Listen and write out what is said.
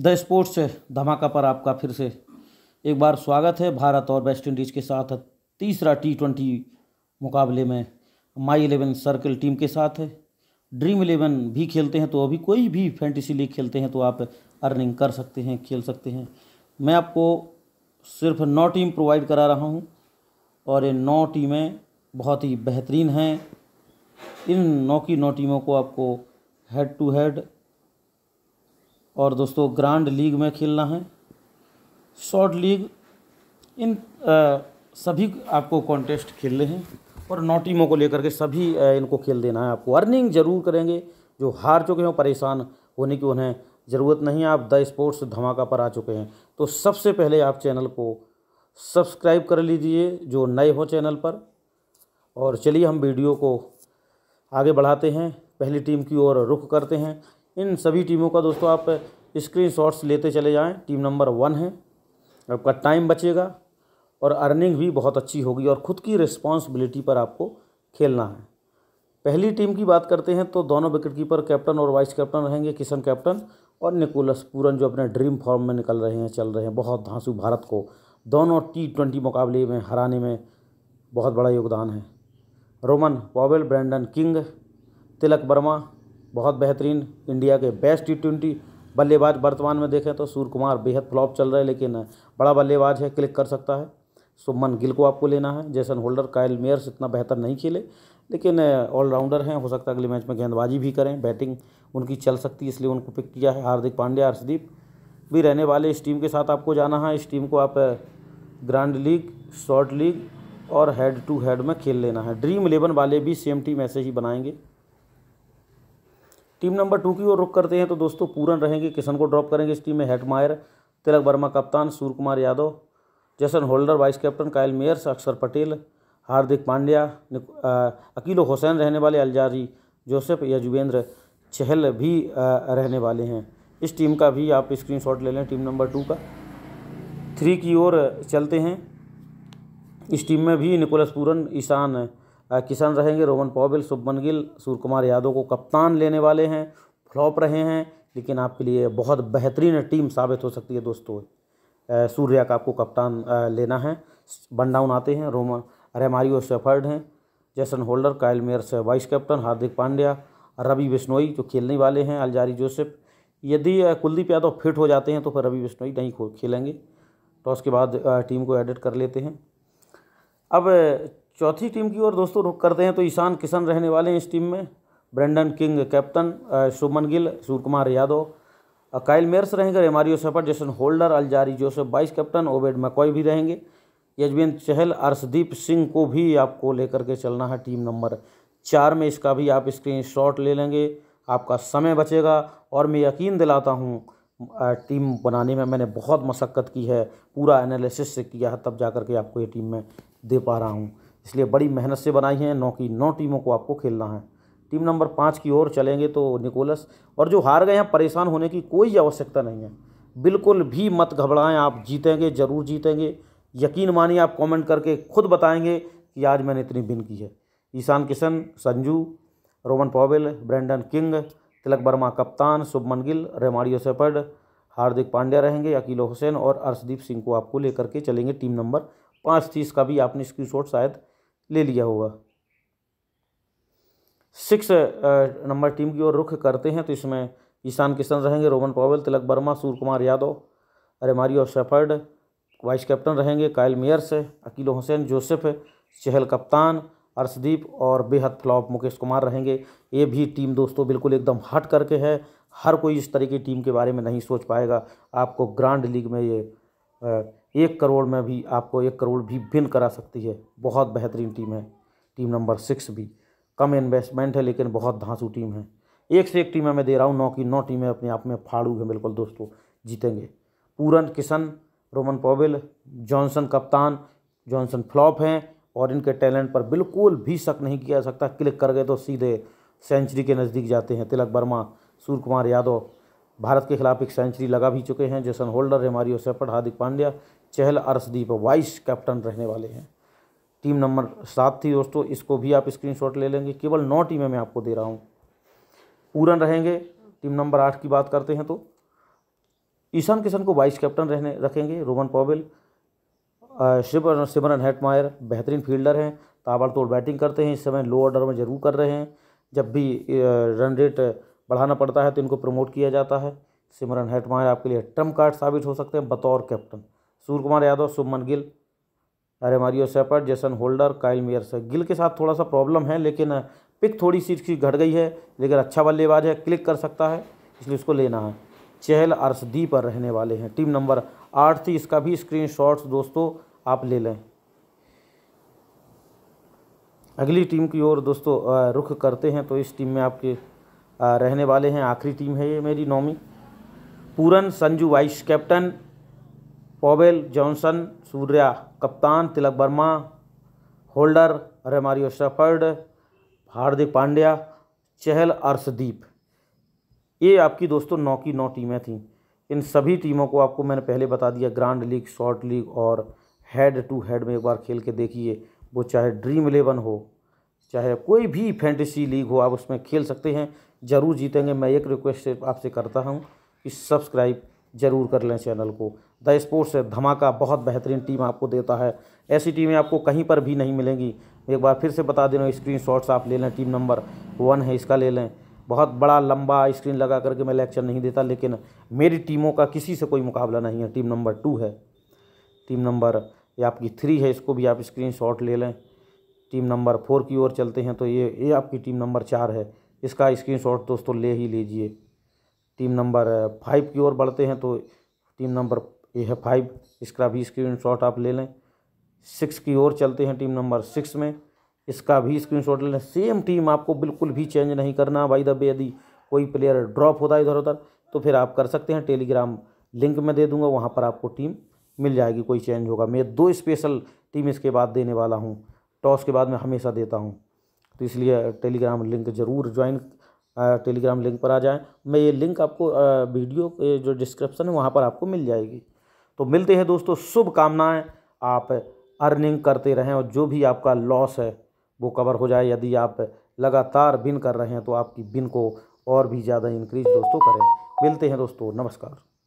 the sports से धमाका पर आपका फिर से एक बार स्वागत है भारत और वेस्ट इंडीज़ के साथ तीसरा टी ट्वेंटी मुकाबले में माई इलेवन सर्कल टीम के साथ है ड्रीम इलेवन भी खेलते हैं तो अभी कोई भी फैंटेसी लीग खेलते हैं तो आप अर्निंग कर सकते हैं खेल सकते हैं मैं आपको सिर्फ नौ टीम प्रोवाइड करा रहा हूं और ये नौ टीमें बहुत ही बेहतरीन हैं इन नौ की नौ टीमों को आपको हेड टू हेड और दोस्तों ग्रांड लीग में खेलना है शॉर्ट लीग इन आ, सभी आपको कॉन्टेस्ट खेलने हैं और नौ टीमों को लेकर के सभी आ, इनको खेल देना है आपको अर्निंग जरूर करेंगे जो हार चुके हैं परेशान होने की उन्हें ज़रूरत नहीं आप द स्पोर्ट्स धमाका पर आ चुके हैं तो सबसे पहले आप चैनल को सब्सक्राइब कर लीजिए जो नए हो चैनल पर और चलिए हम वीडियो को आगे बढ़ाते हैं पहली टीम की ओर रुख करते हैं इन सभी टीमों का दोस्तों आप स्क्रीन शॉट्स लेते चले जाएँ टीम नंबर वन है आपका टाइम बचेगा और अर्निंग भी बहुत अच्छी होगी और ख़ुद की रिस्पॉन्सिबिलिटी पर आपको खेलना है पहली टीम की बात करते हैं तो दोनों विकेट कीपर कैप्टन और वाइस कैप्टन रहेंगे किशन कैप्टन और निकोलस पूरन जो अपने ड्रीम फॉर्म में निकल रहे हैं चल रहे हैं बहुत धांसू भारत को दोनों टी ट्वेंटी मुकाबले में हराने में बहुत बड़ा योगदान है Rovman Powell Brandon King Tilak Varma बहुत बेहतरीन इंडिया के बेस्ट टी ट्वेंटी बल्लेबाज वर्तमान में देखें तो सूर्य कुमार बेहद फ्लॉप चल रहे लेकिन बड़ा बल्लेबाज है क्लिक कर सकता है सुमन गिल को आपको लेना है जैसन होल्डर कायल मेयर्स इतना बेहतर नहीं खेले लेकिन ऑलराउंडर हैं हो सकता है अगले मैच में गेंदबाजी भी करें बैटिंग उनकी चल सकती है इसलिए उनको पिक किया है हार्दिक पांड्या हर्षदीप भी रहने वाले इस टीम के साथ आपको जाना है इस टीम को आप ग्रांड लीग शॉर्ट लीग और हेड टू हेड में खेल लेना है ड्रीम इलेवन वाले भी सेम टीम ऐसे ही बनाएंगे टीम नंबर टू की ओर रुख करते हैं तो दोस्तों पूरन रहेंगे किशन को ड्रॉप करेंगे इस टीम में हेट मायर तिलक वर्मा कप्तान सूर्य Kumar Yadav Jason Holder vice captain Kyle Mayers Axar Patel हार्दिक पांड्या अकीलो हुसैन रहने वाले अलजारी जोसेफ यजुवेंद्र चहल भी रहने वाले हैं इस टीम का भी आप स्क्रीनशॉट ले लें टीम नंबर टू का थ्री की ओर चलते हैं इस टीम में भी निकोलस पूरन ईशान किशन रहेंगे रोमन पॉबिल शुभमन गिल सूर्य कुमार यादव को कप्तान लेने वाले हैं फ्लॉप रहे हैं लेकिन आपके लिए बहुत बेहतरीन टीम साबित हो सकती है दोस्तों सूर्या का आपको कप्तान लेना है बन डाउन आते हैं रोमन रेमारियो सेफर्ड हैं Jason Holder Kyle Mayers vice captain Hardik Pandya Ravi Bishnoi जो खेलने वाले हैं अलजारी जोसेफ यदि कुलदीप यादव फिट हो जाते हैं तो फिर रवि बिश्नोई नहीं खेलेंगे टॉस तो के बाद टीम को एडिट कर लेते हैं अब चौथी टीम की ओर दोस्तों रुख करते हैं तो ईशान किशन रहने वाले हैं इस टीम में Brandon King captain Shubman Gill Surya Kumar Yadav Kyle Mayers रहेंगे Romario Shepherd Jason Holder Alzarri Joseph vice captain Obed McCoy भी रहेंगे यजवेंद चहल अर्शदीप सिंह को भी आपको लेकर के चलना है टीम नंबर चार में इसका भी आप स्क्रीन शॉट ले लेंगे आपका समय बचेगा और मैं यकीन दिलाता हूँ टीम बनाने में मैंने बहुत मशक्क़त की है पूरा एनालिसिस से किया है तब जा कर के आपको ये टीम में दे पा रहा हूँ इसलिए बड़ी मेहनत से बनाई हैं नौ की नौ टीमों को आपको खेलना है टीम नंबर पाँच की ओर चलेंगे तो निकोलस और जो हार गए हैं परेशान होने की कोई आवश्यकता नहीं है बिल्कुल भी मत घबराएं आप जीतेंगे ज़रूर जीतेंगे यकीन मानिए आप कमेंट करके खुद बताएंगे कि आज मैंने इतनी बिन की है Ishan Kishan Sanju Rovman Powell Brandon King Tilak Varma कप्तान शुभमन गिल रेमाडियो सेपर्ड हार्दिक पांड्या रहेंगे अकीलो हुसैन और अर्शदीप सिंह को आपको लेकर के चलेंगे टीम नंबर पाँच तीस का भी आपने स्क्रीन शायद ले लिया होगा सिक्स नंबर टीम की ओर रुख करते हैं तो इसमें ईशान किशन रहेंगे Rovman Powell Tilak Varma Surya Kumar Yadav Romario Shepherd vice captain रहेंगे Kyle Mayers Akeal Hosein Joseph Chahal कप्तान अर्शदीप और बेहद फ्लॉप मुकेश कुमार रहेंगे ये भी टीम दोस्तों बिल्कुल एकदम हट करके है हर कोई इस तरह की टीम के बारे में नहीं सोच पाएगा आपको ग्रांड लीग में ये एक करोड़ में भी आपको एक करोड़ भी विन करा सकती है बहुत बेहतरीन टीम है टीम नंबर सिक्स भी कम इन्वेस्टमेंट है लेकिन बहुत धांसू टीम है एक से एक टीमें मैं दे रहा हूँ नौ की नौ टीमें अपने आप में फाड़ू है बिल्कुल दोस्तों जीतेंगे Pooran Kishan Rovman Powell Johnson कप्तान जॉनसन फ्लॉप हैं और इनके टैलेंट पर बिल्कुल भी शक नहीं किया जा सकता क्लिक कर गए तो सीधे सेंचुरी के नज़दीक जाते हैं तिलक वर्मा सूर्य कुमार यादव भारत के खिलाफ एक सेंचुरी लगा भी चुके हैं Jason Holder Romario Shepherd Hardik Pandya Chahal Arshdeep vice captain रहने वाले हैं टीम नंबर सात थी दोस्तों इसको भी आप स्क्रीनशॉट ले लेंगे केवल नौ टीमें मैं आपको दे रहा हूँ पूरन रहेंगे टीम नंबर आठ की बात करते हैं तो ईशान किशन को वाइस कैप्टन रहने रखेंगे Rovman Powell Shimron Shimron Hetmyer बेहतरीन फील्डर हैं ताबड़तोड़ बैटिंग करते हैं इस समय लो ऑर्डर में जरूर कर रहे हैं जब भी रन रेट बढ़ाना पड़ता है तो इनको प्रमोट किया जाता है सिमरन हेटमायर आपके लिए ट्रम्प कार्ड साबित हो सकते हैं बतौर captain Surya Kumar Yadav Shubman Gill Romario Shepherd Jason Holder Kyle Mayers से गिल के साथ थोड़ा सा प्रॉब्लम है लेकिन पिक थोड़ी सी इसकी घट गई है लेकिन अच्छा बल्लेबाज है क्लिक कर सकता है इसलिए उसको लेना है चहल अरसदी पर रहने वाले हैं टीम नंबर आठ थी इसका भी स्क्रीन दोस्तों आप ले लें अगली टीम की ओर दोस्तों रुख करते हैं तो इस टीम में आपके रहने वाले हैं आखिरी टीम है ये मेरी नौमी Pooran Sanju vice captain Powell Johnson Surya कप्तान Tilak Varma Holder Romario Shepherd Hardik Pandya Chahal Arshdeep ये आपकी दोस्तों नौ की नौ टीमें थीं इन सभी टीमों को आपको मैंने पहले बता दिया ग्रांड लीग शॉर्ट लीग और हेड टू हेड में एक बार खेल के देखिए वो चाहे ड्रीम इलेवन हो चाहे कोई भी फैंटेसी लीग हो आप उसमें खेल सकते हैं ज़रूर जीतेंगे मैं एक रिक्वेस्ट आपसे करता हूँ कि सब्सक्राइब ज़रूर कर लें चैनल को द स्पोर्ट्स है धमाका बहुत बेहतरीन टीम आपको देता है ऐसी टीमें आपको कहीं पर भी नहीं मिलेंगी एक बार फिर से बता देना स्क्रीन शॉट्स आप ले लें टीम नंबर वन है इसका ले लें बहुत बड़ा लंबा स्क्रीन लगा करके मैं लेक्चर नहीं देता लेकिन मेरी टीमों का किसी से कोई मुकाबला नहीं है टीम नंबर टू है टीम नंबर ये आपकी थ्री है इसको भी आप स्क्रीन शॉट ले लें टीम नंबर फोर की ओर चलते हैं तो ये ये आपकी टीम नंबर चार है इसका स्क्रीनशॉट दोस्तों ले ही लीजिए टीम नंबर फाइव की ओर बढ़ते हैं तो टीम नंबर ये है फाइव इसका भी स्क्रीनशॉट आप ले लें सिक्स की ओर चलते हैं टीम नंबर सिक्स में इसका भी स्क्रीनशॉट ले लें सेम टीम आपको बिल्कुल भी चेंज नहीं करना भाई दबे यदि कोई प्लेयर ड्रॉप होता है इधर उधर तो फिर आप कर सकते हैं टेलीग्राम लिंक में दे दूंगा वहाँ पर आपको टीम मिल जाएगी कोई चेंज होगा मैं दो स्पेशल टीम इसके बाद देने वाला हूँ टॉस के बाद मैं हमेशा देता हूँ तो इसलिए टेलीग्राम लिंक ज़रूर ज्वाइन टेलीग्राम लिंक पर आ जाएं मैं ये लिंक आपको वीडियो जो डिस्क्रिप्शन है वहाँ पर आपको मिल जाएगी तो मिलते हैं दोस्तों शुभकामनाएँ आप अर्निंग करते रहें और जो भी आपका लॉस है वो कवर हो जाए यदि आप लगातार बिन कर रहे हैं तो आपकी बिन को और भी ज़्यादा इंक्रीज दोस्तों करें मिलते हैं दोस्तों नमस्कार